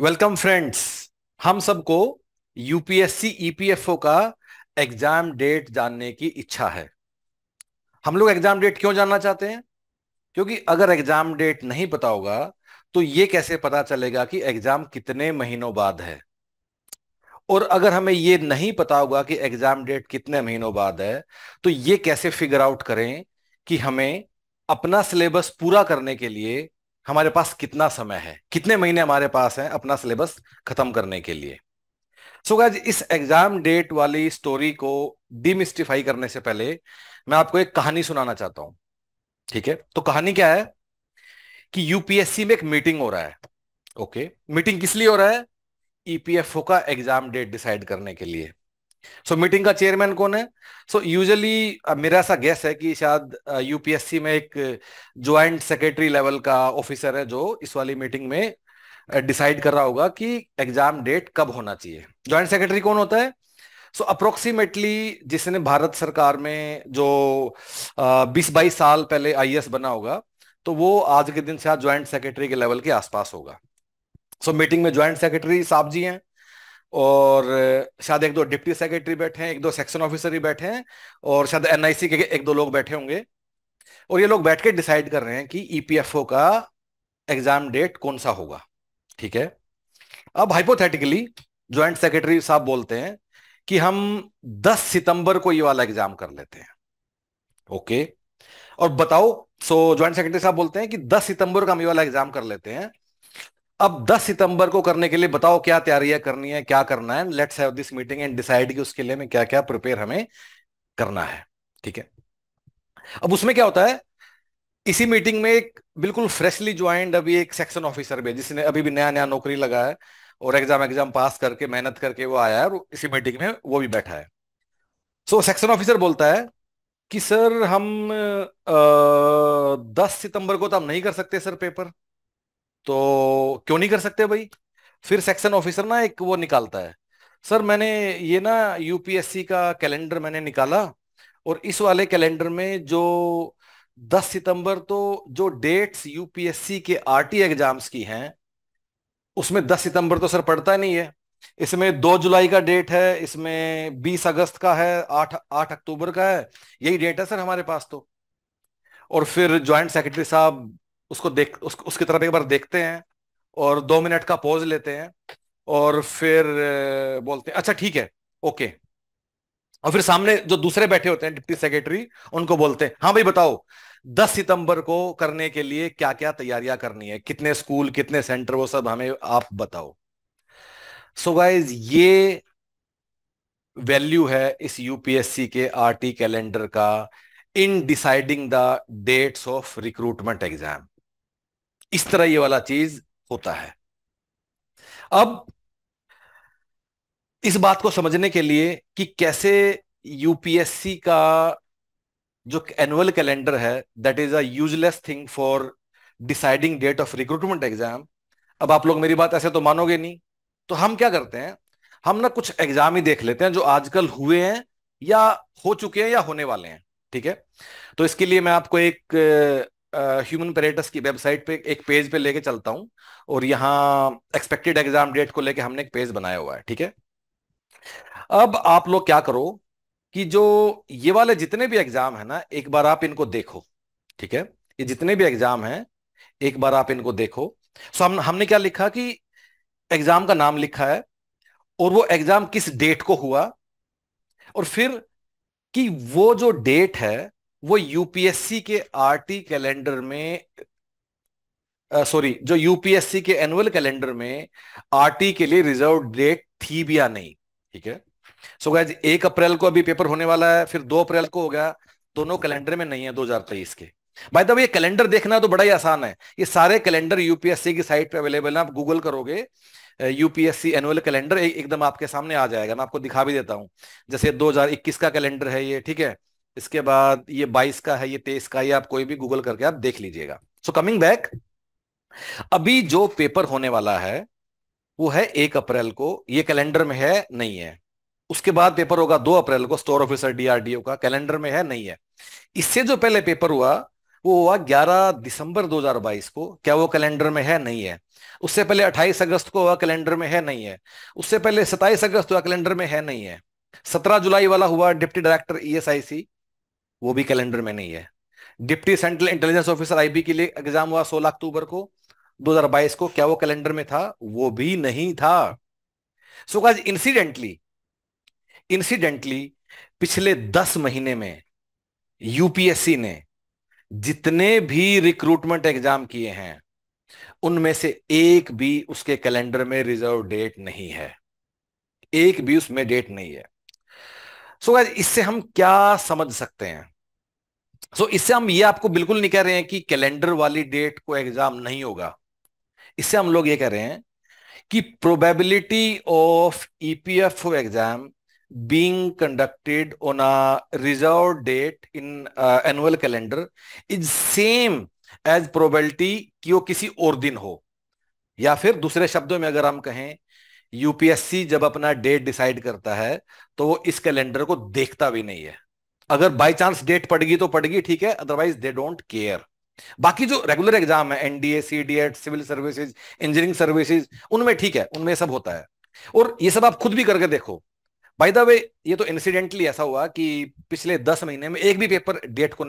Welcome friends हम सबको UPSC EPFO e का एग्जाम डेट जानने की इच्छा है हम लोग एग्जाम डेट क्यों जानना चाहते हैं क्योंकि अगर एग्जाम डेट नहीं पता होगा तो ये कैसे पता चलेगा कि एग्जाम कितने महीनों बाद है और अगर हमें ये नहीं पता होगा कि एग्जाम डेट कितने महीनों बाद है तो ये कैसे फिगर आउट करें कि हमें अपना सिलेबस पूरा करने के लिए हमारे पास कितना समय है कितने महीने हमारे पास है अपना सिलेबस खत्म करने के लिए सो so, इस एग्जाम डेट वाली स्टोरी को डिमिस्टिफाई करने से पहले मैं आपको एक कहानी सुनाना चाहता हूं ठीक है तो कहानी क्या है कि यूपीएससी में एक मीटिंग हो रहा है ओके मीटिंग किस लिए हो रहा है ईपीएफओ e का एग्जाम डेट डिसाइड करने के लिए सो so, मीटिंग का चेयरमैन कौन है सो so, यूजली uh, मेरा ऐसा गेस है कि शायद यूपीएससी uh, में एक ज्वाइंट सेक्रेटरी लेवल का ऑफिसर है जो इस वाली मीटिंग में डिसाइड uh, कर रहा होगा कि एग्जाम डेट कब होना चाहिए ज्वाइंट सेक्रेटरी कौन होता है सो so, अप्रोक्सीमेटली जिसने भारत सरकार में जो uh, बीस बाईस साल पहले आई बना होगा तो वो आज के दिन शायद ज्वाइंट सेक्रेटरी के लेवल के आसपास होगा सो so, मीटिंग में ज्वाइंट सेक्रेटरी साहब जी हैं और शायद एक दो डिप्टी सेक्रेटरी बैठे हैं एक दो सेक्शन ऑफिसर ही बैठे हैं और शायद एनआईसी के एक दो लोग बैठे होंगे और ये लोग बैठ के डिसाइड कर रहे हैं कि ईपीएफओ का एग्जाम डेट कौन सा होगा ठीक है अब हाइपोथेटिकली ज्वाइंट सेक्रेटरी साहब बोलते हैं कि हम 10 सितंबर को ये वाला एग्जाम कर लेते हैं ओके और बताओ सो ज्वाइंट सेक्रेटरी साहब बोलते हैं कि 10 सितंबर का हम ये वाला एग्जाम कर लेते हैं अब 10 सितंबर को करने के लिए बताओ क्या तैयारियां करनी है क्या करना है let's have this meeting and decide कि उसके लिए में क्या क्या प्रिपेयर हमें करना है ठीक है अब उसमें क्या होता है इसी मीटिंग में एक बिल्कुल फ्रेशली ज्वाइंड अभी एक सेक्शन ऑफिसर भी है जिसने अभी भी नया नया नौकरी लगा है और एग्जाम एग्जाम पास करके मेहनत करके वो आया है और इसी मीटिंग में वो भी बैठा है सो सेक्शन ऑफिसर बोलता है कि सर हम आ, दस सितंबर को तो हम नहीं कर सकते सर पेपर तो क्यों नहीं कर सकते भाई फिर सेक्शन ऑफिसर ना एक वो निकालता है सर मैंने ये ना यूपीएससी का कैलेंडर मैंने निकाला और इस वाले कैलेंडर में जो 10 सितंबर तो जो डेट्स यूपीएससी के आरटी एग्जाम्स की हैं उसमें 10 सितंबर तो सर पड़ता नहीं है इसमें 2 जुलाई का डेट है इसमें 20 अगस्त का है 8 8 अक्टूबर का है यही डेट है सर हमारे पास तो और फिर ज्वाइंट सेक्रेटरी साहब उसको देख उस, उसकी तरफ एक बार देखते हैं और दो मिनट का पॉज लेते हैं और फिर बोलते हैं अच्छा ठीक है ओके और फिर सामने जो दूसरे बैठे होते हैं डिप्टी सेक्रेटरी उनको बोलते हैं हाँ भाई बताओ दस सितंबर को करने के लिए क्या क्या तैयारियां करनी है कितने स्कूल कितने सेंटर वो सब हमें आप बताओ सो so गाइज ये वैल्यू है इस यूपीएससी के आरटी कैलेंडर का in deciding the dates of recruitment exam इस तरह ये वाला चीज होता है अब इस बात को समझने के लिए कि कैसे यूपीएससी का जो एनुअल कैलेंडर है that is useless thing for deciding date of recruitment exam अब आप लोग मेरी बात ऐसे तो मानोगे नहीं तो हम क्या करते हैं हम ना कुछ एग्जाम ही देख लेते हैं जो आजकल हुए हैं या हो चुके हैं या होने वाले हैं ठीक है तो इसके लिए मैं आपको एक ह्यूमन पेरेटस की वेबसाइट पे एक पेज पे लेके चलता हूँ और यहाँ एक्सपेक्टेड एग्जाम डेट को लेके हमने एक पेज बनाया हुआ है ठीक है अब आप लोग क्या करो कि जो ये वाले जितने भी एग्जाम है ना एक बार आप इनको देखो ठीक है ये जितने भी एग्जाम है एक बार आप इनको देखो सो हम हमने क्या लिखा कि एग्जाम का नाम लिखा है और वो एग्जाम किस डेट को हुआ और फिर कि वो जो डेट है वो यूपीएससी के आरटी कैलेंडर में सॉरी जो यूपीएससी के एनुअल कैलेंडर में आरटी के लिए रिजर्व डेट थी भी या नहीं ठीक है सो गाइज एक अप्रैल को अभी पेपर होने वाला है फिर दो अप्रैल को हो गया दोनों कैलेंडर में नहीं है दो हजार तेईस के भाई तब ये कैलेंडर देखना तो बड़ा ही आसान है ये सारे कैलेंडर यूपीएससी की साइट पे अवेलेबल है आप गूगल करोगे यूपीएससी एनुअल कैलेंडर एकदम आपके सामने आ जाएगा मैं आपको दिखा भी देता हूं जैसे 2021 का कैलेंडर है ये ठीक है इसके बाद ये बाईस का है ये तेईस का ये आप कोई भी गूगल करके आप देख लीजिएगा सो कमिंग बैक अभी जो पेपर होने वाला है वो है एक अप्रैल को ये कैलेंडर में है नहीं है उसके बाद पेपर होगा दो अप्रैल को स्टोर ऑफिसर डीआरडीओ का कैलेंडर में है नहीं है इससे जो पहले पेपर हुआ वो हुआ 11 दिसंबर 2022 को क्या वो कैलेंडर में है नहीं है उससे पहले 28 अगस्त को हुआ कैलेंडर में है नहीं है उससे पहले 27 अगस्त हुआ कैलेंडर में है नहीं है 17 जुलाई वाला हुआ डिप्टी डायरेक्टर ईएसआईसी वो भी कैलेंडर में नहीं है deputy central intelligence officer IB के लिए एग्जाम हुआ 16 अक्टूबर को 2022 को क्या वो कैलेंडर में था वो भी नहीं था सो गाइस इंसिडेंटली इंसिडेंटली पिछले 10 महीने में यूपीएससी ने जितने भी रिक्रूटमेंट एग्जाम किए हैं उनमें से एक भी उसके कैलेंडर में रिजर्व डेट नहीं है एक भी उसमें डेट नहीं है सो so, इससे हम क्या समझ सकते हैं सो so, इससे हम ये आपको बिल्कुल नहीं कह रहे हैं कि कैलेंडर वाली डेट को एग्जाम नहीं होगा इससे हम लोग ये कह रहे हैं कि probability of EPF exam being conducted on a reserve date in annual calendar is same as probability कि वो किसी और दिन हो या फिर दूसरे शब्दों में अगर हम कहें यूपीएससी जब अपना डेट डिसाइड करता है तो वो इस कैलेंडर को देखता भी नहीं है अगर बाई चांस डेट पड़गी तो पड़गी ठीक है अदरवाइज दे डोंट केयर बाकी जो रेगुलर एग्जाम है NDA CDS civil services engineering services उनमें ठीक है उनमें सब होता है और ये सब आप खुद भी करके देखो बाय द वे ये तो इंसिडेंटली ऐसा हुआ कि पिछले दस महीने में एक भी पेपर डेट को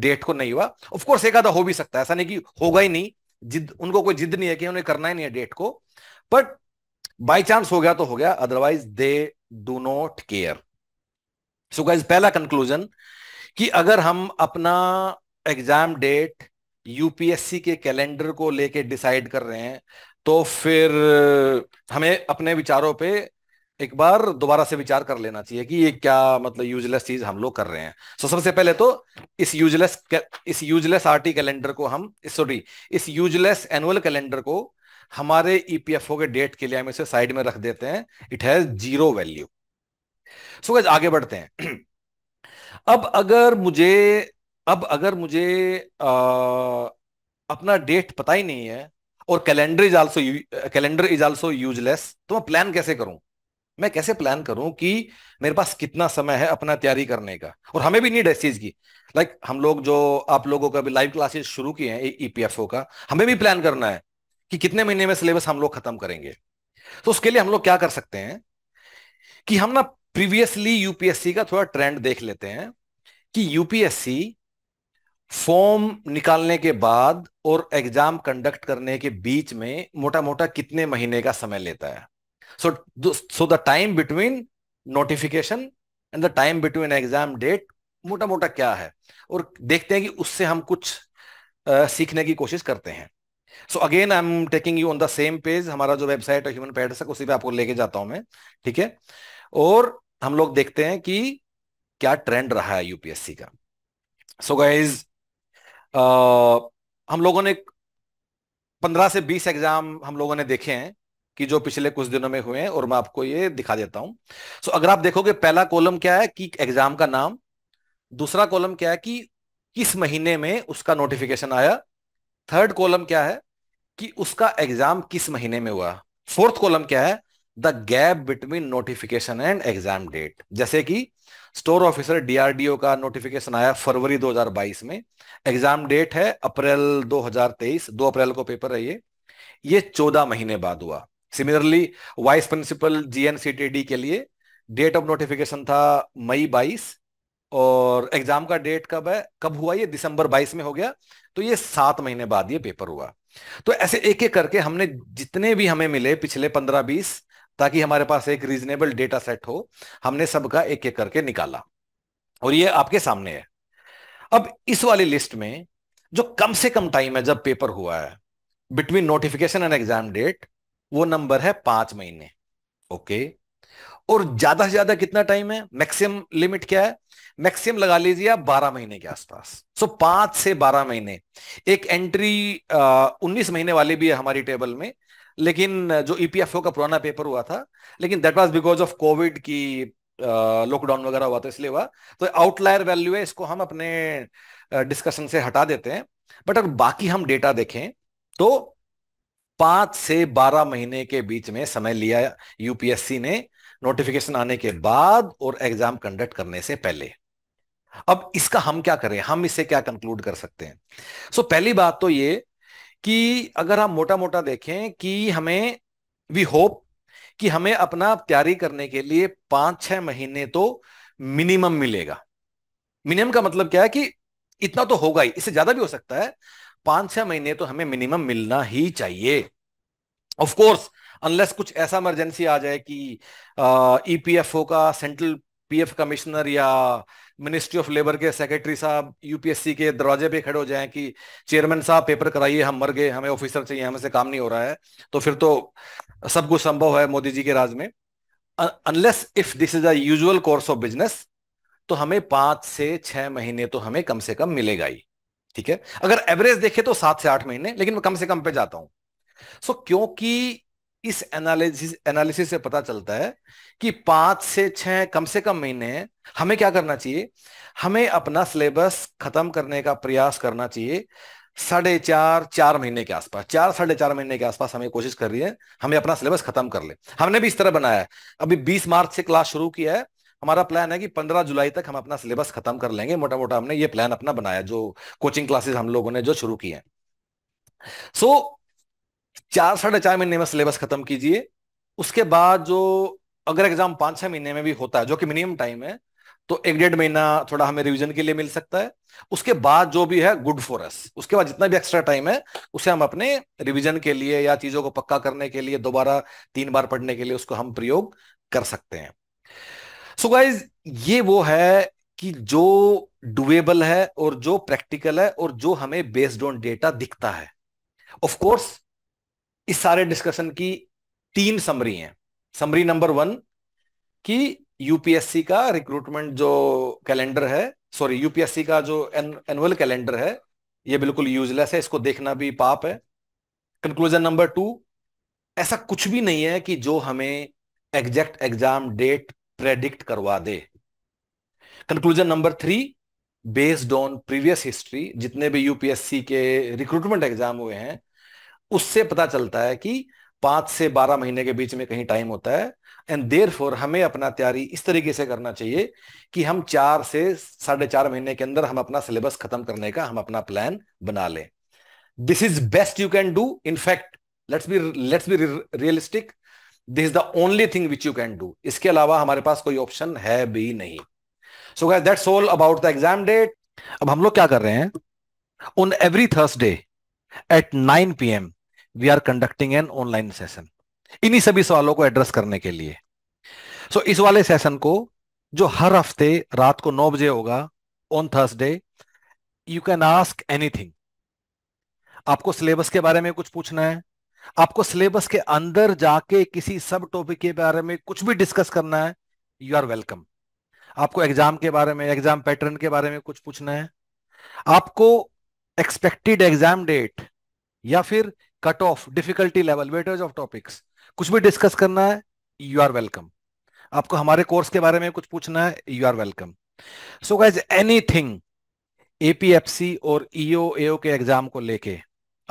डेट को नहीं हुआ ऑफकोर्स एक आधा हो भी सकता है ऐसा नहीं कि होगा ही नहीं जिद उनको कोई जिद नहीं है कि उन्हें करना ही नहीं है डेट को बट बाई चांस हो गया तो हो गया otherwise they do not care so guys पहला कंक्लूजन कि अगर हम अपना एग्जाम डेट यूपीएससी के कैलेंडर को लेके डिसाइड कर रहे हैं तो फिर हमें अपने विचारों पे एक बार दोबारा से विचार कर लेना चाहिए कि ये क्या मतलब यूजलेस चीज हम लोग कर रहे हैं सो सबसे पहले तो इस यूजलेस इस यूजलेस आरटी कैलेंडर को हम सॉरी इस यूजलेस एनुअल कैलेंडर को हमारे ईपीएफओ e के डेट के लिए हम इसे साइड में रख देते हैं it has zero value so guys आगे बढ़ते हैं अब अगर मुझे अब अगर मुझे आ, अपना डेट पता ही नहीं है और calendar is also calendar is also useless तो मैं प्लान कैसे करूं मैं कैसे प्लान करूं कि मेरे पास कितना समय है अपना तैयारी करने का और हमें भी नीड है इस चीज की लाइक like, हम लोग जो आप लोगों का भी लाइव क्लासेस शुरू किए हैं ईपीएफओ e का हमें भी प्लान करना है कि कितने महीने में सिलेबस हम लोग खत्म करेंगे तो उसके लिए हम लोग क्या कर सकते हैं कि हम ना प्रीवियसली यूपीएससी का थोड़ा ट्रेंड देख लेते हैं कि यूपीएससी फॉर्म निकालने के बाद और एग्जाम कंडक्ट करने के बीच में मोटा मोटा कितने महीने का समय लेता है so so the time between notification and the time between exam date मोटा मोटा क्या है और देखते हैं कि उससे हम कुछ आ, सीखने की कोशिश करते हैं so again I am taking you on the same page हमारा जो वेबसाइट ह्यूमन ह्यूमन पैटर्सक उसी पे आपको लेके जाता हूं मैं ठीक है और हम लोग देखते हैं कि क्या ट्रेंड रहा है यूपीएससी का सो so गाइज हम लोगों ने पंद्रह से बीस एग्जाम हम लोगों ने देखे हैं कि जो पिछले कुछ दिनों में हुए हैं और मैं आपको ये दिखा देता हूं सो so, अगर आप देखोगे पहला कॉलम क्या है कि एग्जाम का नाम दूसरा कॉलम क्या है कि किस महीने में उसका नोटिफिकेशन आया थर्ड कॉलम क्या है कि उसका एग्जाम किस महीने में हुआ फोर्थ कॉलम क्या है the gap between notification and exam date जैसे कि स्टोर ऑफिसर डीआरडीओ का नोटिफिकेशन आया फरवरी 2022 में एग्जाम डेट है अप्रैल 2023 2 अप्रैल को पेपर है ये ये 14 महीने बाद हुआ सिमिलरली वाइस प्रिंसिपल जीएनसीटीडी के लिए डेट ऑफ नोटिफिकेशन था मई बाईस और एग्जाम का डेट कब है कब हुआ ये दिसंबर 22 में हो गया तो ये सात महीने बाद ये पेपर हुआ तो ऐसे एक एक करके हमने जितने भी हमें मिले पिछले पंद्रह बीस ताकि हमारे पास एक रीजनेबल डेटा सेट हो हमने सबका एक एक करके निकाला और ये आपके सामने है अब इस वाली लिस्ट में जो कम से कम टाइम है जब पेपर हुआ है between notification and exam date वो नंबर है पांच महीने ओके okay? और ज्यादा से ज्यादा कितना टाइम है मैक्सिमम लिमिट क्या है मैक्सिमम लगा लीजिए आप बारह महीने के आसपास सो पांच से बारह महीने एक एंट्री उन्नीस महीने वाले भी है हमारी टेबल में लेकिन जो ईपीएफओ e का पुराना पेपर हुआ था लेकिन that was because of covid की लॉकडाउन वगैरह हुआ था इसलिए हुआ तो आउटलायर वैल्यू है इसको हम अपने डिस्कशन से हटा देते हैं बट अगर बाकी हम डेटा देखें तो पांच से बारह महीने के बीच में समय लिया यूपीएससी ने नोटिफिकेशन आने के बाद और एग्जाम कंडक्ट करने से पहले अब इसका हम क्या करें हम इससे क्या कंक्लूड कर सकते हैं सो so, पहली बात तो ये कि अगर हम मोटा मोटा देखें कि हमें वी होप कि हमें अपना तैयारी करने के लिए पांच छह महीने तो मिनिमम मिलेगा मिनिमम का मतलब क्या है कि इतना तो होगा ही इससे ज्यादा भी हो सकता है पांच छह महीने तो हमें मिनिमम मिलना ही चाहिए ऑफ कोर्स अनलेस कुछ ऐसा इमरजेंसी आ जाए कि ईपीएफओ e का सेंट्रल पीएफ कमिश्नर या मिनिस्ट्री ऑफ लेबर के सेक्रेटरी साहब यूपीएससी के दरवाजे पे खड़े हो जाएं कि चेयरमैन साहब पेपर कराइए हम मर गए हमें ऑफिसर चाहिए हमसे काम नहीं हो रहा है तो फिर तो सब कुछ संभव है मोदी जी के राज में unless if this is a usual course of business तो हमें पांच से छह महीने तो हमें कम से कम मिलेगा ही ठीक है अगर एवरेज देखे तो सात से आठ महीने लेकिन मैं कम से कम पे जाता हूं सो so, क्योंकि इस एनालिसिस एनालिसिस से पता चलता है कि पांच से छह कम से कम महीने हमें क्या करना चाहिए हमें अपना सिलेबस खत्म करने का प्रयास करना चाहिए साढ़े चार चार महीने के आसपास चार साढ़े चार महीने के आसपास हमें कोशिश कर रही है हमें अपना सिलेबस खत्म कर ले हमने भी इस तरह बनाया है अभी बीस मार्च से क्लास शुरू किया है हमारा प्लान है कि पंद्रह जुलाई तक हम अपना सिलेबस खत्म कर लेंगे मोटा मोटा हमने ये प्लान अपना बनाया जो कोचिंग क्लासेस हम लोगों ने जो शुरू किए हैं सो चार साढ़े चार महीने में सिलेबस खत्म कीजिए उसके बाद जो अगर एग्जाम पांच छह महीने में भी होता है जो कि मिनिमम टाइम है तो एक डेढ़ महीना थोड़ा हमें रिवीजन के लिए मिल सकता है उसके बाद जो भी है गुड फॉर अस उसके बाद जितना भी एक्स्ट्रा टाइम है उसे हम अपने रिवीजन के लिए या चीजों को पक्का करने के लिए दोबारा तीन बार पढ़ने के लिए उसको हम प्रयोग कर सकते हैं सो so गाइज ये वो है कि जो डुएबल है और जो प्रैक्टिकल है और जो हमें बेस्ड ऑन डेटा दिखता है ऑफ कोर्स इस सारे डिस्कशन की तीन समरी हैं समरी नंबर वन कि यूपीएससी का रिक्रूटमेंट जो कैलेंडर है सॉरी यूपीएससी का जो एनुअल एन, कैलेंडर है ये बिल्कुल यूजलेस है इसको देखना भी पाप है कंक्लूजन नंबर टू ऐसा कुछ भी नहीं है कि जो हमें एग्जैक्ट एग्जाम डेट प्रेडिक्ट करवा दे conclusion number three based on previous history जितने भी यूपीएससी के रिक्रूटमेंट एग्जाम हुए हैं उससे पता चलता है कि पांच से बारह महीने के बीच में कहीं टाइम होता है एंड देर फोर हमें अपना तैयारी इस तरीके से करना चाहिए कि हम चार से साढ़े चार महीने के अंदर हम अपना सिलेबस खत्म करने का हम अपना प्लान बना लें this is best you can do in fact let's be let's be realistic this is the only thing which you can do इसके अलावा हमारे पास कोई ऑप्शन है भी नहीं so guys that's all about the exam date अब हम लोग क्या कर रहे हैं on every Thursday at nine P M we are conducting an online session इन्हीं सभी सवालों को एड्रेस करने के लिए सो so, इस वाले सेशन को जो हर हफ्ते रात को नौ बजे होगा on Thursday you can ask anything आपको सिलेबस के बारे में कुछ पूछना है आपको सिलेबस के अंदर जाके किसी सब टॉपिक के बारे में कुछ भी डिस्कस करना है यू आर वेलकम आपको एग्जाम के बारे में एग्जाम पैटर्न के बारे में कुछ पूछना है आपको एक्सपेक्टेड एग्जाम डेट या फिर cut off difficulty level weightage of topics कुछ भी डिस्कस करना है यू आर वेलकम आपको हमारे कोर्स के बारे में कुछ पूछना है you are welcome so guys any thing APFC और ईओ e एओ के एग्जाम को लेके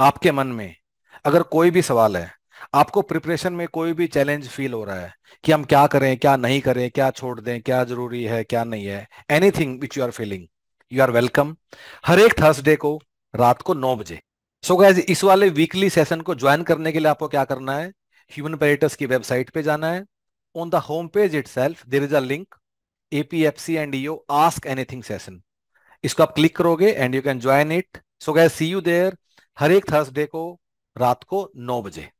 आपके मन में अगर कोई भी सवाल है आपको प्रिपरेशन में कोई भी चैलेंज फील हो रहा है कि हम क्या करें क्या नहीं करें क्या छोड़ दें क्या जरूरी है क्या नहीं है anything which you are feeling you are welcome हर एक थर्सडे को रात को नौ बजे सो so गैज इस वाले वीकली सेशन को ज्वाइन करने के लिए आपको क्या करना है ह्यूमन पेरेटर्स की वेबसाइट पे जाना है on the home page itself there is a link APFC and you ask anything session इसको आप क्लिक करोगे and you can join it so guys see you there हर एक थर्सडे को रात को नौ बजे